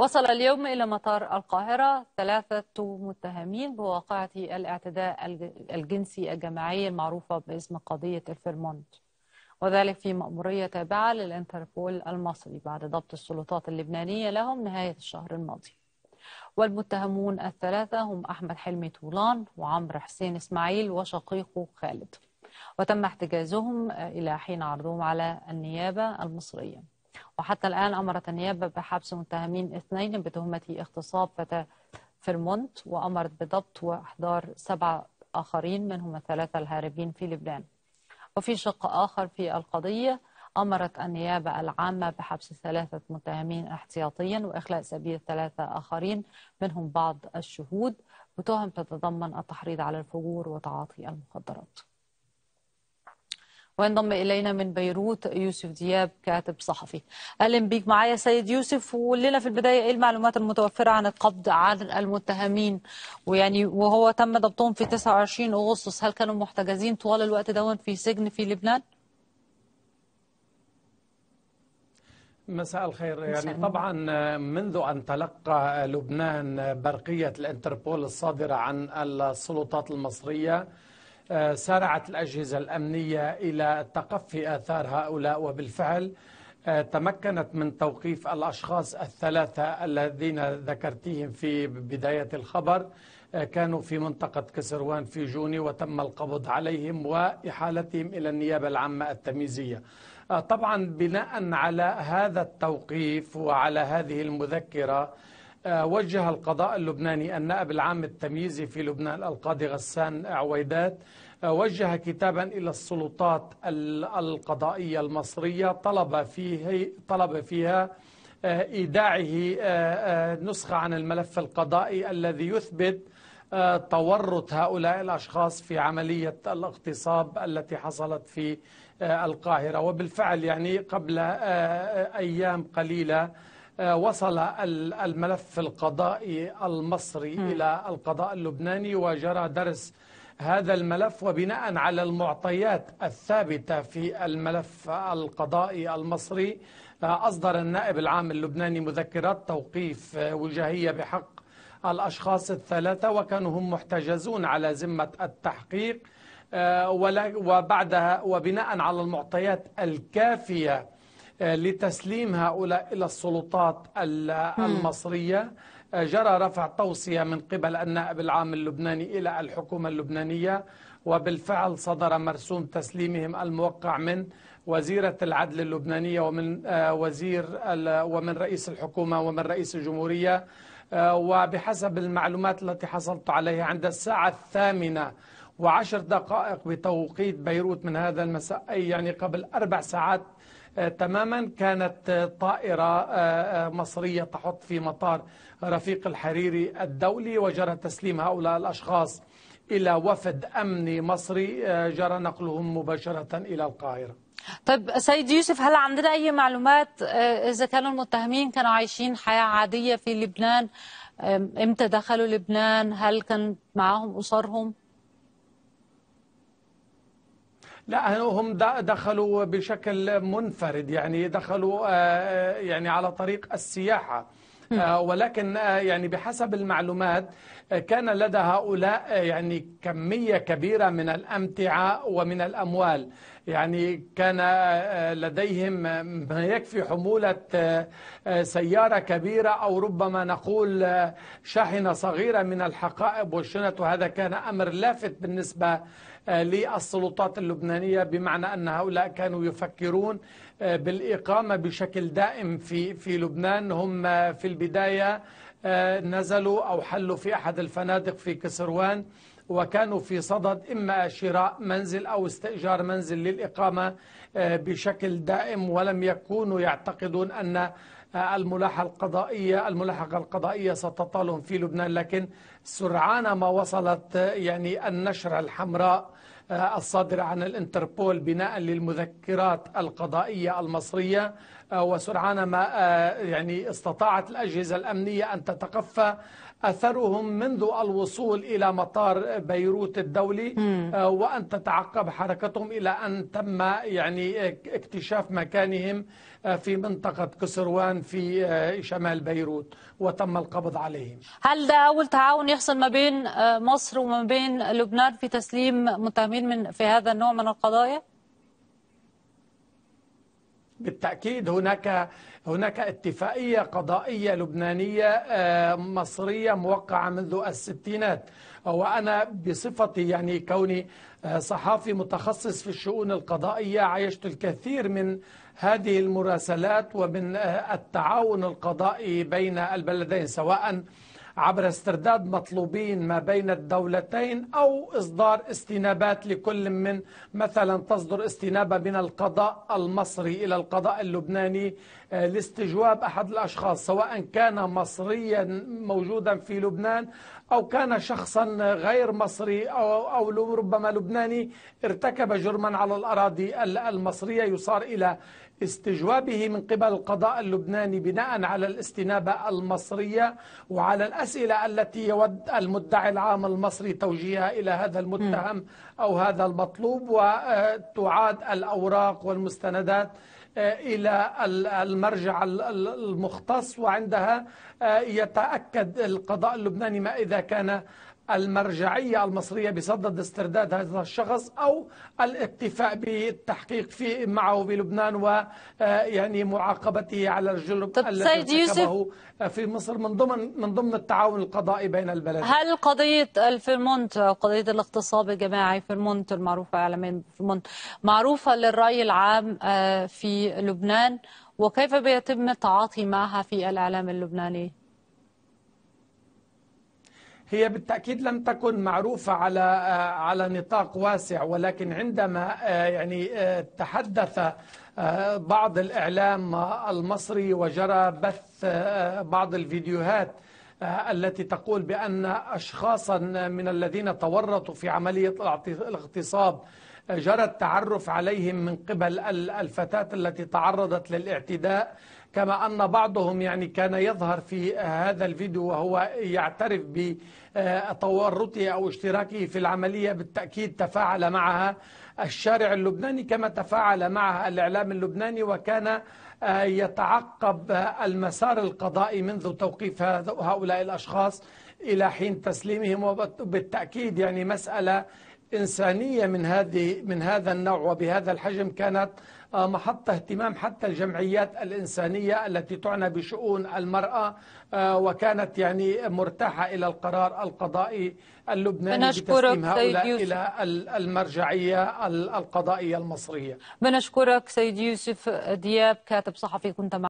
وصل اليوم إلى مطار القاهرة ثلاثة متهمين بواقعة الاعتداء الجنسي الجماعي المعروفة باسم قضية الفيرمونت وذلك في مأمورية تابعة للإنتربول المصري بعد ضبط السلطات اللبنانية لهم نهاية الشهر الماضي والمتهمون الثلاثة هم أحمد حلمي طولان وعمر حسين إسماعيل وشقيقه خالد وتم احتجازهم إلى حين عرضهم على النيابة المصرية وحتى الآن أمرت النيابة بحبس متهمين اثنين بتهمة اغتصاب فتاة فيرمونت وأمرت بضبط وإحضار سبعة آخرين منهم الثلاثة الهاربين في لبنان وفي شق آخر في القضية أمرت النيابة العامة بحبس ثلاثة متهمين احتياطيا وإخلاء سبيل ثلاثة آخرين منهم بعض الشهود وتهم تتضمن التحريض على الفجور وتعاطي المخدرات وينضم الينا من بيروت يوسف دياب كاتب صحفي. اهلا بيك معايا سيد يوسف ولنا في البدايه ايه المعلومات المتوفره عن القبض عن المتهمين ويعني وهو تم ضبطهم في 29 اغسطس هل كانوا محتجزين طوال الوقت دون في سجن في لبنان؟ مساء الخير يعني طبعا منذ أن تلقى لبنان برقية الانتربول الصادرة عن السلطات المصرية آه، سارعت الأجهزة الأمنية إلى تقفي آثار هؤلاء وبالفعل آه، تمكنت من توقيف الأشخاص الثلاثة الذين ذكرتهم في بداية الخبر آه، كانوا في منطقة كسروان في جوني وتم القبض عليهم وإحالتهم إلى النيابة العامة التمييزية طبعا بناء على هذا التوقيف وعلى هذه المذكرة آه، وجه القضاء اللبناني النائب العام التمييزي في لبنان القاضي غسان عويدات آه، وجه كتابا إلى السلطات القضائية المصرية طلب فيه طلب فيها آه، إيداعه نسخة عن الملف القضائي الذي يثبت تورط هؤلاء الأشخاص في عملية الاغتصاب التي حصلت في القاهرة وبالفعل يعني قبل أيام قليلة آه، وصل الملف القضائي المصري م. إلى القضاء اللبناني وجرى درس هذا الملف وبناء على المعطيات الثابتة في الملف القضائي المصري آه، أصدر النائب العام اللبناني مذكرات توقيف آه، وجاهية بحق الأشخاص الثلاثة وكانوا هم محتجزون على ذمة التحقيق وبعدها وبناء على المعطيات الكافية آه، لتسليم هؤلاء إلى السلطات المصرية آه، جرى رفع توصية من قبل النائب العام اللبناني إلى الحكومة اللبنانية وبالفعل صدر مرسوم تسليمهم الموقع من وزيرة العدل اللبنانية ومن آه، وزير ومن رئيس الحكومة ومن رئيس الجمهورية وبحسب المعلومات التي حصلت عليها عند الساعة الثامنة وعشر دقائق بتوقيت بيروت من هذا المساء أي يعني قبل أربع ساعات آه، تماما كانت آه، طائرة آه، مصرية تحط في مطار رفيق الحريري الدولي وجرى تسليم هؤلاء الأشخاص إلى وفد أمني مصري جرى نقلهم مباشرة إلى القاهرة طيب سيد يوسف هل عندنا أي معلومات إذا كانوا المتهمين كانوا عايشين حياة عادية في لبنان إمتى دخلوا لبنان هل كان معاهم أسرهم لا هم دخلوا بشكل منفرد يعني دخلوا آه، آه، يعني على طريق السياحة آه، ولكن يعني بحسب المعلومات كان لدى هؤلاء يعني كمية كبيرة من الأمتعة ومن الأموال يعني كان لديهم ما يكفي حمولة سيارة كبيرة أو ربما نقول شاحنة صغيرة من الحقائب والشنط وهذا كان أمر لافت بالنسبة آه، للسلطات اللبنانية بمعنى أن هؤلاء كانوا يفكرون آه، بالإقامة بشكل دائم في في لبنان هم آه، في البداية نزلوا أو حلوا في أحد الفنادق في كسروان وكانوا في صدد إما شراء منزل أو استئجار منزل للإقامة بشكل دائم ولم يكونوا يعتقدون أن الملاحة القضائية الملاحقة القضائية ستطالهم في لبنان لكن سرعان ما وصلت يعني النشرة الحمراء آه، الصادرة عن الانتربول بناء للمذكرات القضائية المصرية وسرعان ما آه، يعني استطاعت الأجهزة الأمنية أن تتقفى أثرهم منذ الوصول إلى مطار بيروت الدولي آه، وأن تتعقب حركتهم إلى أن تم يعني اكتشاف مكانهم آه، في منطقة كسروان في شمال بيروت وتم القبض عليهم هل ده أول تعاون يحصل ما بين مصر وما بين لبنان في تسليم متهمين من في هذا النوع من القضايا؟ بالتأكيد هناك هناك اتفاقية قضائية لبنانية آه، مصرية موقعة منذ الستينات وأنا بصفتي يعني كوني آه، صحافي متخصص في الشؤون القضائية عايشت الكثير من هذه المراسلات ومن آه، التعاون القضائي بين البلدين سواء عبر استرداد مطلوبين ما بين الدولتين أو إصدار استنابات لكل من مثلا تصدر استنابة من القضاء المصري إلى القضاء اللبناني آه، لاستجواب أحد الأشخاص سواء كان مصريا موجودا في لبنان أو كان شخصا غير مصري أو, أو ربما لبناني ارتكب جرما على الأراضي المصرية يصار إلى استجوابه من قبل القضاء اللبناني بناء على الاستنابة المصرية وعلى الأسئلة التي يود المدعي العام المصري توجيهها إلى هذا المتهم أو هذا المطلوب وتعاد الأوراق والمستندات آه، إلى المرجع المختص وعندها آه، يتأكد القضاء اللبناني ما إذا كان المرجعية المصرية بصدد استرداد هذا الشخص أو الاكتفاء بالتحقيق في معه بلبنان و آه، يعني معاقبته على الجرم الذي ارتكبه آه، في مصر من ضمن من ضمن التعاون القضائي بين البلدين هل قضية الفيرمونت قضية الاغتصاب الجماعي فيرمونت المعروفة عالميا فيرمونت معروفة للرأي العام آه، في لبنان وكيف بيتم التعاطي معها في الإعلام اللبناني؟ هي بالتاكيد لم تكن معروفه على آه، على نطاق واسع ولكن عندما آه، يعني آه، تحدث بعض الاعلام المصري وجرى بث بعض الفيديوهات التي تقول بان اشخاصا من الذين تورطوا في عمليه الاغتصاب جرى التعرف عليهم من قبل الفتاه التي تعرضت للاعتداء كما أن بعضهم يعني كان يظهر في هذا الفيديو وهو يعترف بتورطه أو اشتراكه في العملية بالتأكيد تفاعل معها الشارع اللبناني كما تفاعل معها الإعلام اللبناني وكان يتعقب المسار القضائي منذ توقيف هؤلاء الأشخاص إلى حين تسليمهم وبالتأكيد يعني مسألة إنسانية من هذه من هذا النوع وبهذا الحجم كانت آه، محط اهتمام حتى الجمعيات الإنسانية التي تعنى بشؤون المرأة آه، وكانت يعني مرتاحة إلى القرار القضائي اللبناني بتسليم هؤلاء سيد يوسف. إلى المرجعية القضائية المصرية بنشكرك سيد يوسف دياب كاتب صحفي كنت مع